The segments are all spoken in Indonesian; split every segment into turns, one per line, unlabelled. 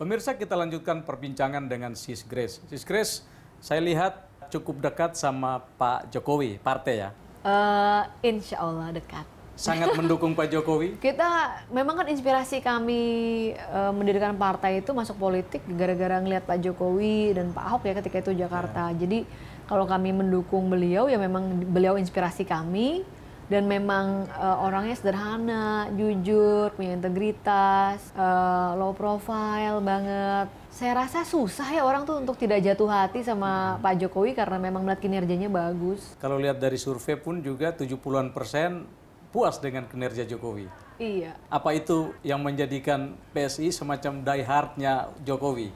Pemirsa kita lanjutkan perbincangan dengan Sis Grace. Sis Grace, saya lihat cukup dekat sama Pak Jokowi, partai ya?
Uh, insya Allah dekat.
Sangat mendukung Pak Jokowi?
Kita memang kan inspirasi kami uh, mendirikan partai itu masuk politik gara-gara ngelihat Pak Jokowi dan Pak Ahok ya ketika itu Jakarta. Yeah. Jadi kalau kami mendukung beliau ya memang beliau inspirasi kami dan memang uh, orangnya sederhana, jujur, punya integritas, uh, low profile banget. Saya rasa susah ya orang tuh untuk tidak jatuh hati sama hmm. Pak Jokowi karena memang melihat kinerjanya bagus.
Kalau lihat dari survei pun juga 70-an persen puas dengan kinerja Jokowi. Iya. Apa itu yang menjadikan PSI semacam diehardnya Jokowi?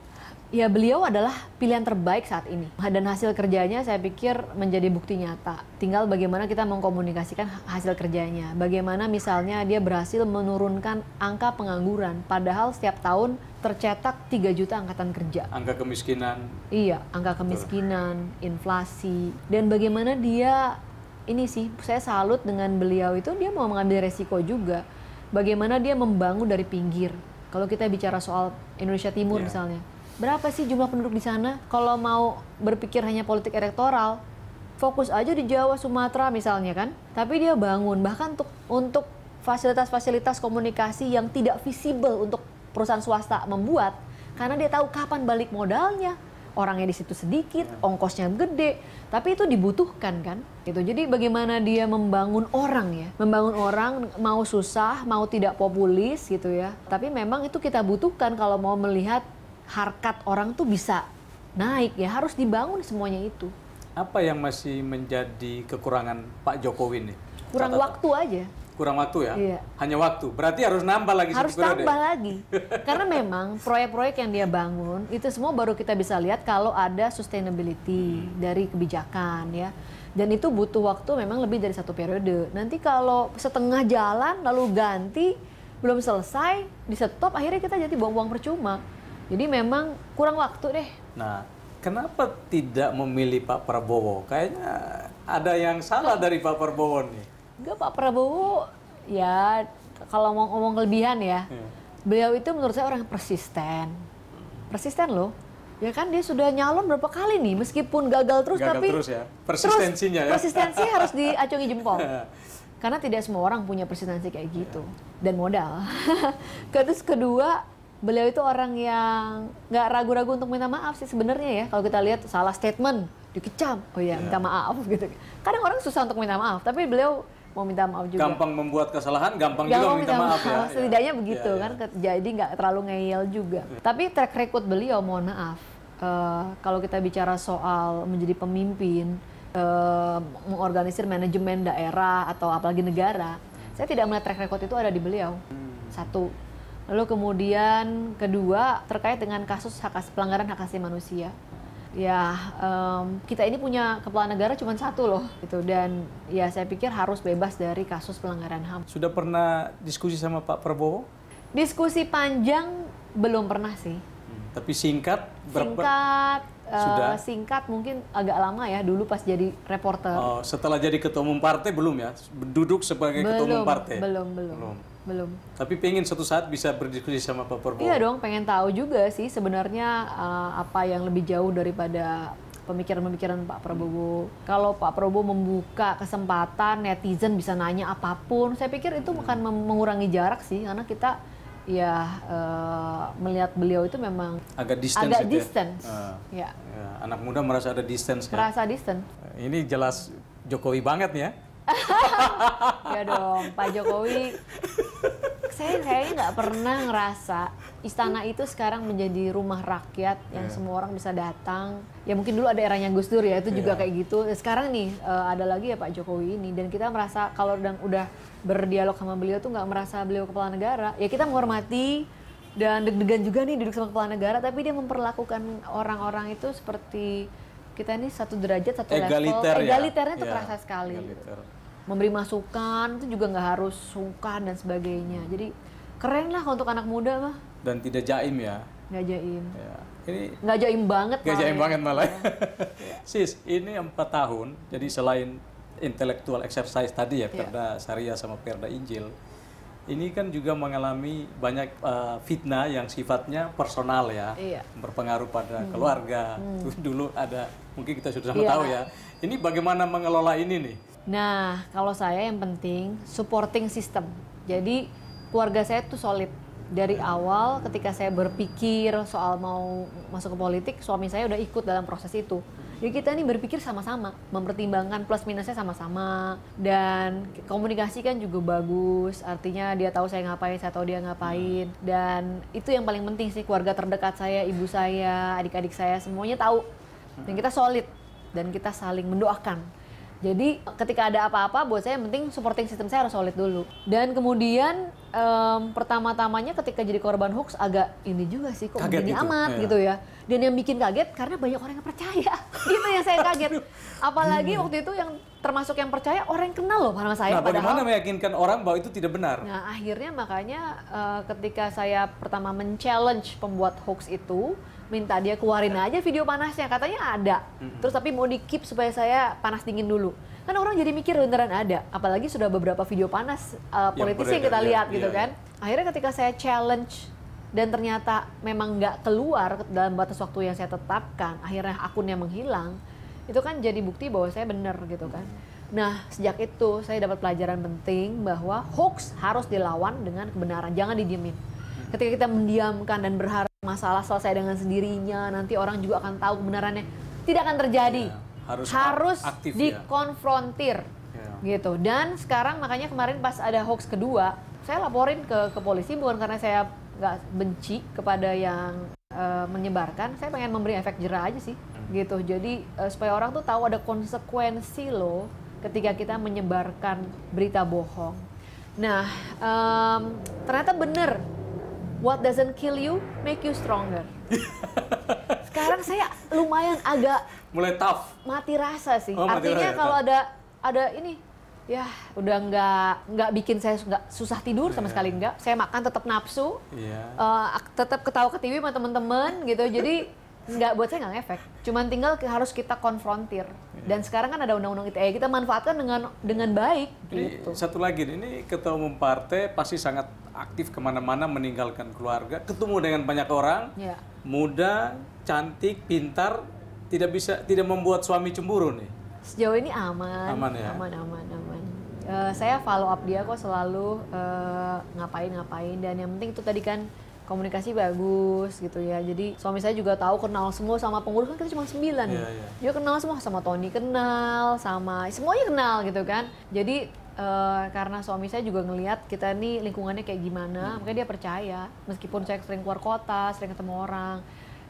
ya beliau adalah pilihan terbaik saat ini dan hasil kerjanya saya pikir menjadi bukti nyata tinggal bagaimana kita mengkomunikasikan hasil kerjanya bagaimana misalnya dia berhasil menurunkan angka pengangguran padahal setiap tahun tercetak 3 juta angkatan kerja
angka kemiskinan
iya angka kemiskinan inflasi dan bagaimana dia ini sih saya salut dengan beliau itu dia mau mengambil resiko juga bagaimana dia membangun dari pinggir kalau kita bicara soal Indonesia Timur yeah. misalnya berapa sih jumlah penduduk di sana? Kalau mau berpikir hanya politik elektoral, fokus aja di Jawa, Sumatera misalnya kan. Tapi dia bangun bahkan untuk untuk fasilitas-fasilitas komunikasi yang tidak visible untuk perusahaan swasta membuat karena dia tahu kapan balik modalnya. Orangnya di situ sedikit, ya. ongkosnya gede, tapi itu dibutuhkan kan? Gitu. Jadi bagaimana dia membangun orang ya? Membangun orang mau susah, mau tidak populis gitu ya. Tapi memang itu kita butuhkan kalau mau melihat harkat orang tuh bisa naik ya harus dibangun semuanya itu.
Apa yang masih menjadi kekurangan Pak Jokowi nih?
Kurang waktu aja.
Kurang waktu ya? Iya. Hanya waktu. Berarti harus nambah lagi. Harus nambah deh.
lagi. Karena memang proyek-proyek yang dia bangun itu semua baru kita bisa lihat kalau ada sustainability hmm. dari kebijakan ya dan itu butuh waktu memang lebih dari satu periode. Nanti kalau setengah jalan lalu ganti belum selesai di stop akhirnya kita jadi buang-buang percuma. Jadi memang kurang waktu deh.
Nah, kenapa tidak memilih Pak Prabowo? Kayaknya ada yang salah kan dari Pak Prabowo nih.
Enggak, Pak Prabowo ya kalau mau ngomong kelebihan ya, hmm. Beliau itu menurut saya orang persisten. Persisten loh. Ya kan dia sudah nyalon berapa kali nih meskipun gagal terus gagal tapi terus ya. Persistensinya terus, ya. Persistensi harus diacungi jempol. Karena tidak semua orang punya persistensi kayak iya. gitu dan modal. Terus kedua beliau itu orang yang nggak ragu-ragu untuk minta maaf sih sebenarnya ya kalau kita lihat salah statement dikecam oh ya yeah. minta maaf gitu kadang orang susah untuk minta maaf tapi beliau mau minta maaf juga gampang
membuat kesalahan gampang, gampang juga minta, minta maaf, ya. maaf ya setidaknya ya. begitu ya, ya.
kan jadi nggak terlalu ngeyel juga ya. tapi track record beliau mohon maaf uh, kalau kita bicara soal menjadi pemimpin uh, mengorganisir manajemen daerah atau apalagi negara saya tidak melihat track record itu ada di beliau hmm. satu Lalu kemudian kedua terkait dengan kasus hak asasi, pelanggaran hak asasi manusia. Ya um, kita ini punya kepala negara cuma satu loh gitu dan ya saya pikir harus bebas dari kasus pelanggaran HAM.
Sudah pernah diskusi sama Pak Prabowo?
Diskusi panjang belum pernah sih. Hmm,
tapi singkat berapa? Singkat
eh, sudah singkat mungkin agak lama ya dulu pas jadi reporter. Oh,
setelah jadi ketua umum partai belum ya? Duduk sebagai belum, ketua umum partai. Belum, belum. belum belum. Tapi pengen suatu saat bisa berdiskusi sama Pak Prabowo. Iya
dong, pengen tahu juga sih sebenarnya uh, apa yang lebih jauh daripada pemikiran-pemikiran Pak Prabowo. Hmm. Kalau Pak Prabowo membuka kesempatan netizen bisa nanya apapun, saya pikir itu bukan hmm. mengurangi jarak sih, karena kita ya uh, melihat beliau itu memang agak distance. Agak gitu ya? distance. Uh, ya.
ya. Anak muda merasa ada distance. Kan? Merasa kan? distance. Eh, ini jelas Jokowi banget ya.
ya dong, Pak Jokowi saya kayaknya nggak pernah ngerasa istana itu sekarang menjadi rumah rakyat yang yeah. semua orang bisa datang. Ya mungkin dulu ada eranya Gus Dur ya itu yeah. juga iya. kayak gitu. Nah, sekarang nih eh, ada lagi ya Pak Jokowi ini dan kita merasa kalau udah, udah berdialog sama beliau tuh nggak merasa beliau kepala negara. Ya kita menghormati dan deg-degan juga nih duduk sama kepala negara tapi dia memperlakukan orang-orang itu seperti kita ini satu derajat satu level. Egaliter level ya. egaliternya tuh yeah. kerasa sekali. Egaliter memberi masukan itu juga nggak harus suka dan sebagainya jadi keren lah untuk anak muda mah
dan tidak jaim ya
nggak jaim ya. ini nggak jaim banget nggak jaim ya. banget
malah ya. Iya. sis ini empat tahun jadi selain intelektual exercise tadi ya iya. perda ya. syariah sama perda injil ini kan juga mengalami banyak uh, fitnah yang sifatnya personal ya, iya. berpengaruh pada hmm. keluarga. Hmm. Dulu ada, mungkin kita sudah sama iya. tahu ya. Ini bagaimana mengelola ini nih?
Nah, kalau saya yang penting supporting system. Jadi keluarga saya tuh solid dari awal ketika saya berpikir soal mau masuk ke politik, suami saya udah ikut dalam proses itu. Jadi kita ini berpikir sama-sama, mempertimbangkan plus minusnya sama-sama dan komunikasi kan juga bagus. Artinya dia tahu saya ngapain, saya tahu dia ngapain hmm. dan itu yang paling penting sih keluarga terdekat saya, ibu saya, adik-adik saya semuanya tahu. Dan hmm. kita solid dan kita saling mendoakan jadi ketika ada apa-apa buat saya yang penting supporting system saya harus solid dulu. Dan kemudian um, pertama-tamanya ketika jadi korban hoax agak ini juga sih kok kaget begini gitu. amat iya. gitu ya. Dan yang bikin kaget karena banyak orang yang percaya. itu yang saya kaget. Apalagi iya. waktu itu yang termasuk yang percaya orang yang kenal loh sama saya. Nah, bagaimana
meyakinkan orang bahwa itu tidak benar?
Nah, akhirnya makanya uh, ketika saya pertama men-challenge pembuat hoax itu, minta dia keluarin iya. aja video panasnya, katanya ada. Mm-hmm. Terus tapi mau di-keep supaya saya panas dingin dulu. Kan orang jadi mikir beneran ada, apalagi sudah beberapa video panas uh, eh, politisi yang, kita iya, lihat ya. gitu ya. kan. Akhirnya ketika saya challenge dan ternyata memang nggak keluar dalam batas waktu yang saya tetapkan, akhirnya akunnya menghilang itu kan jadi bukti bahwa saya benar gitu kan. Nah, sejak itu saya dapat pelajaran penting bahwa hoax harus dilawan dengan kebenaran, jangan didiemin. Ketika kita mendiamkan dan berharap masalah selesai dengan sendirinya, nanti orang juga akan tahu kebenarannya. Tidak akan terjadi. Ya,
harus harus aktif, iya.
dikonfrontir. Ya. Gitu. Dan sekarang makanya kemarin pas ada hoax kedua, saya laporin ke ke polisi bukan karena saya nggak benci kepada yang uh, menyebarkan, saya pengen memberi efek jerah aja sih gitu jadi uh, supaya orang tuh tahu ada konsekuensi loh ketika kita menyebarkan berita bohong nah um, ternyata bener what doesn't kill you make you stronger sekarang saya lumayan agak mulai tough mati rasa sih oh, artinya ya, kalau ada ada ini ya udah nggak nggak bikin saya nggak susah tidur sama yeah. sekali nggak saya makan tetap nafsu yeah. Iya. uh, tetap ketawa ke TV sama teman-teman gitu jadi nggak buat saya nggak ngefek. Cuman tinggal harus kita konfrontir. Iya. Dan sekarang kan ada undang-undang ITE, kita manfaatkan dengan dengan baik. Jadi,
gitu. Satu lagi, ini ketua umum partai pasti sangat aktif kemana-mana, meninggalkan keluarga, ketemu dengan banyak orang, ya. muda, cantik, pintar, tidak bisa tidak membuat suami cemburu nih.
Sejauh ini aman, aman, ya? aman, aman, aman. Uh, saya follow up dia kok selalu uh, ngapain ngapain dan yang penting itu tadi kan komunikasi bagus gitu ya. Jadi suami saya juga tahu kenal semua sama pengurus kan kita cuma sembilan. Yeah, yeah. Dia kenal semua sama Tony kenal, sama semuanya kenal gitu kan. Jadi Uh, karena suami saya juga ngelihat kita ini lingkungannya kayak gimana, hmm. makanya dia percaya. Meskipun saya sering keluar kota, sering ketemu orang,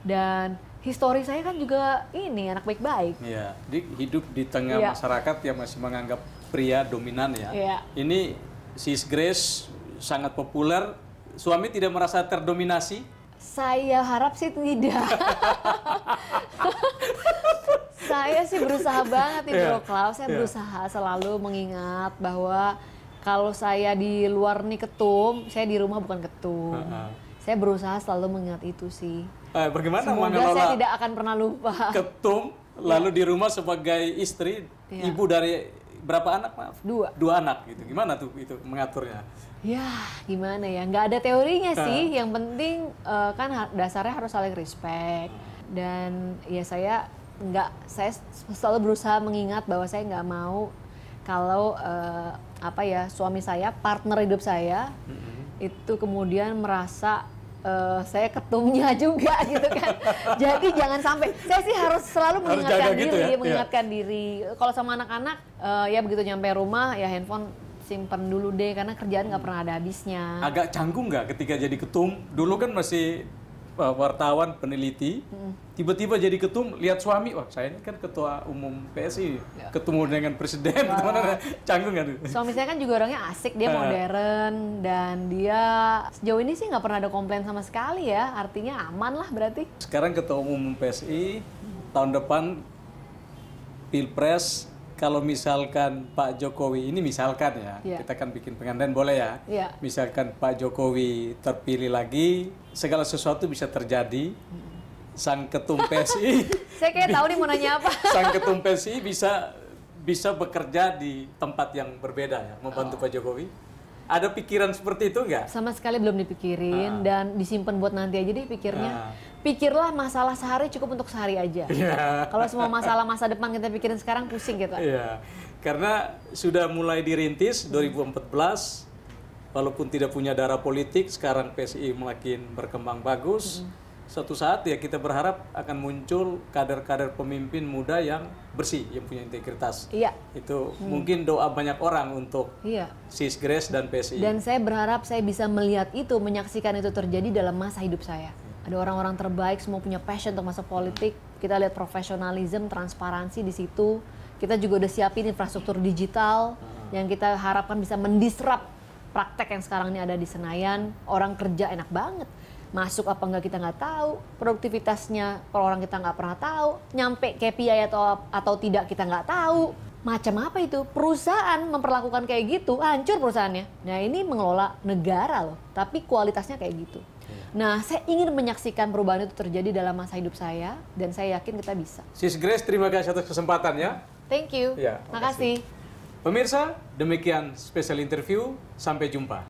dan histori saya kan juga ini anak baik-baik.
Iya, yeah. hidup di tengah yeah. masyarakat yang masih menganggap pria dominan ya. Yeah. Ini sis Grace sangat populer Suami tidak merasa terdominasi?
Saya harap sih tidak. saya sih berusaha banget ini yeah. saya yeah. berusaha selalu mengingat bahwa kalau saya di luar nih ketum, saya di rumah bukan ketum. Uh -huh. Saya berusaha selalu mengingat itu sih.
Eh, bagaimana Semoga saya
tidak akan pernah lupa. Ketum,
ya. lalu di rumah sebagai istri, yeah. ibu dari berapa anak maaf? Dua. Dua anak gitu. Gimana tuh itu mengaturnya?
Ya, gimana ya? Nggak ada teorinya nah. sih. Yang penting uh, kan dasarnya harus saling respect. Dan ya saya nggak, saya selalu berusaha mengingat bahwa saya nggak mau kalau uh, apa ya suami saya, partner hidup saya mm-hmm. itu kemudian merasa uh, saya ketumnya juga gitu kan. Jadi jangan sampai saya sih harus selalu mengingatkan harus gitu diri, gitu ya? Iya. mengingatkan yeah. diri. Kalau sama anak-anak uh, ya begitu nyampe rumah ya handphone simpen dulu deh karena kerjaan nggak pernah ada habisnya.
Agak canggung nggak ketika jadi ketum? Dulu kan masih eh, wartawan peneliti, tiba-tiba jadi ketum lihat suami, wah saya ini kan ketua umum PSI, ya. ketemu dengan presiden, gimana? Canggung nggak? Suami saya
kan juga orangnya asik, dia eh. modern dan dia sejauh ini sih nggak pernah ada komplain sama sekali ya, artinya aman lah berarti.
Sekarang ketua umum PSI, tahun depan pilpres kalau misalkan Pak Jokowi ini misalkan ya, ya. kita kan bikin pengantin boleh ya. ya. Misalkan Pak Jokowi terpilih lagi, segala sesuatu bisa terjadi. Sang ketum PSI.
Saya kayak tahu nih mau nanya apa. sang
ketum PSI bisa bisa bekerja di tempat yang berbeda ya, membantu oh. Pak Jokowi ada pikiran seperti itu nggak?
Sama sekali belum dipikirin ah. dan disimpan buat nanti aja deh pikirnya. Ah. Pikirlah masalah sehari cukup untuk sehari aja. Yeah. Kalau semua masalah masa depan kita pikirin sekarang pusing kita. Iya.
Yeah. Karena sudah mulai dirintis 2014 walaupun tidak punya darah politik sekarang PSI makin berkembang bagus. Mm suatu saat ya kita berharap akan muncul kader-kader pemimpin muda yang bersih, yang punya integritas. Iya. Itu hmm. mungkin doa banyak orang untuk iya. SIS Grace dan PSI. Dan
saya berharap saya bisa melihat itu, menyaksikan itu terjadi dalam masa hidup saya. Ada orang-orang terbaik, semua punya passion untuk masuk politik. Kita lihat profesionalisme, transparansi di situ. Kita juga udah siapin infrastruktur digital hmm. yang kita harapkan bisa mendisrupt praktek yang sekarang ini ada di Senayan. Orang kerja enak banget masuk apa enggak kita nggak tahu, produktivitasnya kalau orang kita nggak pernah tahu, nyampe KPI atau atau tidak kita nggak tahu. Macam apa itu? Perusahaan memperlakukan kayak gitu, hancur perusahaannya. Nah ini mengelola negara loh, tapi kualitasnya kayak gitu. Iya. Nah, saya ingin menyaksikan perubahan itu terjadi dalam masa hidup saya, dan saya yakin kita bisa.
Sis Grace, terima kasih atas kesempatannya. Thank you. Ya, makasih. makasih. Pemirsa, demikian spesial interview. Sampai jumpa.